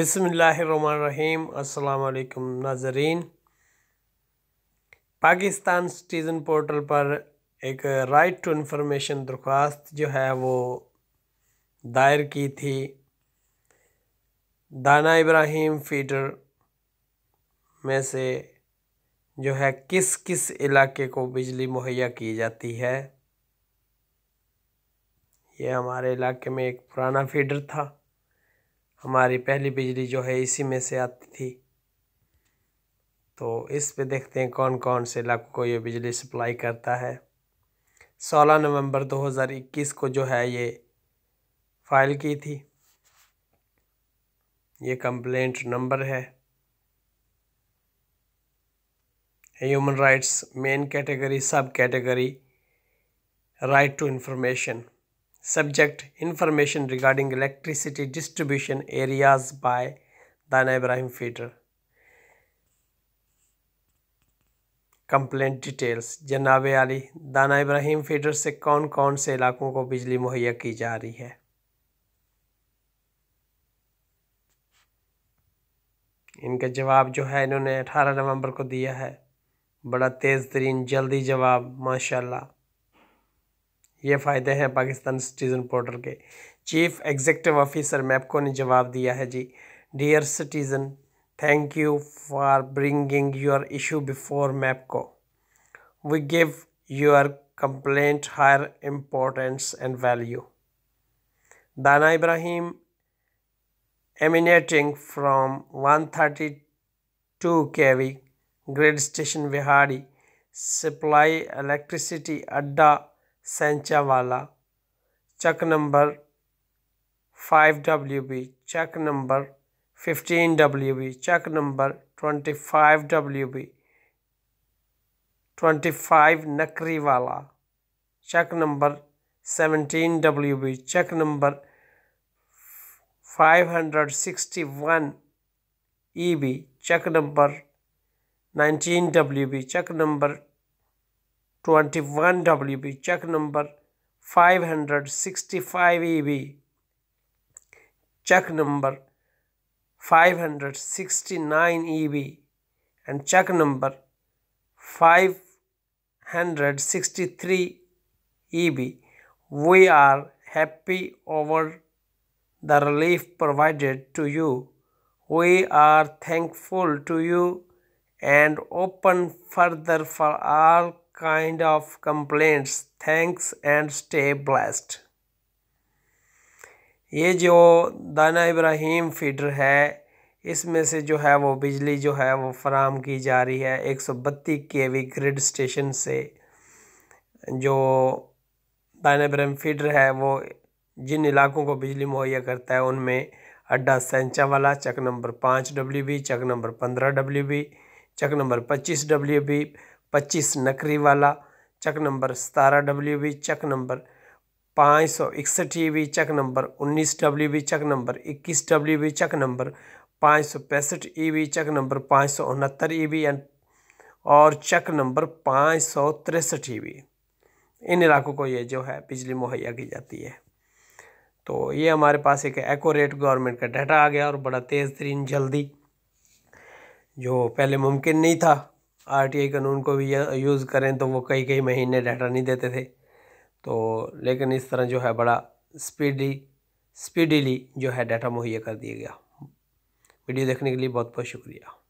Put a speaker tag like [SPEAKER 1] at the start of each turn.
[SPEAKER 1] बिसमीम अल्लाम नाजरीन पाकिस्तान सिटीज़न पोर्टल पर एक राइट टू इन्फॉर्मेशन दरख्वास्त जो है वो दायर की थी दाना इब्राहिम फीडर में से जो है किस किस इलाके को बिजली मुहैया की जाती है ये हमारे इलाके में एक पुराना फीडर था हमारी पहली बिजली जो है इसी में से आती थी तो इस पे देखते हैं कौन कौन से इलाकों को ये बिजली सप्लाई करता है 16 नवंबर 2021 को जो है ये फाइल की थी ये कंप्लेंट नंबर है human rights main category subcategory right to information Subject Information regarding electricity distribution areas by Dana Ibrahim feeder. Complaint details जनाब अली दाना इब्राहिम फीडर से कौन कौन से इलाकों को बिजली मुहैया की जा रही है इनका जवाब जो है इन्होंने 18 नवंबर को दिया है बड़ा तेज़ तरीन जल्दी जवाब माशाल्लाह ये फ़ायदे हैं पाकिस्तान सिटीज़न पोर्टल के चीफ एग्जेक्टिव ऑफिसर मैपको ने जवाब दिया है जी dear citizen thank you for bringing your issue before MEPCO we give your complaint higher importance and value Dana Ibrahim emanating from thirty two K V grid station Vehari supply electricity अड्डा वाला Chak number five W B Chak number fifteen W B Chak number twenty five W B twenty five नकरी वाला Chak number seventeen W B Chak number five hundred sixty one E B Chak number nineteen W B Chak number 21 WB check number 565 EB check number 569 EB and check number 563 EB we are happy over the relief provided to you we are thankful to you and open further for all kind of complaints thanks and stay blessed ये जो दाना Ibrahim feeder है इसमें से जो है वो बिजली जो है वो फराम की जा रही है एक सौ बत्तीस के वी ग्रिड स्टेशन से जो दाना इब्राहिम फीडर है वो जिन इलाकों को बिजली मुहैया करता है उनमें अड्डा सेंचा वाला चक नंबर पाँच डब्ल्यू बी चक नंबर पंद्रह डब्ल्यू बी चक नंबर पच्चीस डब्ल्यू बी पच्चीस नकरी वाला चक नंबर सतारह डब्ल्यू बी चक नंबर पाँच सौ इकसठ E e B Chak number उन्नीस डब्ल्यू बी चक नंबर इक्कीस डब्ल्यू बी चक नंबर पाँच सौ पैंसठ E e B Chak number पाँच सौ उनहत्तर ई e बी और चक नंबर पाँच सौ तिरसठ ई बी इन इलाकों को ये जो है बिजली मुहैया की जाती है तो ये हमारे पास एक एकोरेट गवर्नमेंट का डाटा आ गया और बड़ा तेज़ तरीन जल्दी जो पहले मुमकिन नहीं था आरटीआई कानून को भी यूज़ करें तो वो कई कई महीने डाटा नहीं देते थे तो लेकिन इस तरह जो है बड़ा स्पीडी स्पीडीली जो है डाटा मुहैया कर दिया गया वीडियो देखने के लिए बहुत बहुत शुक्रिया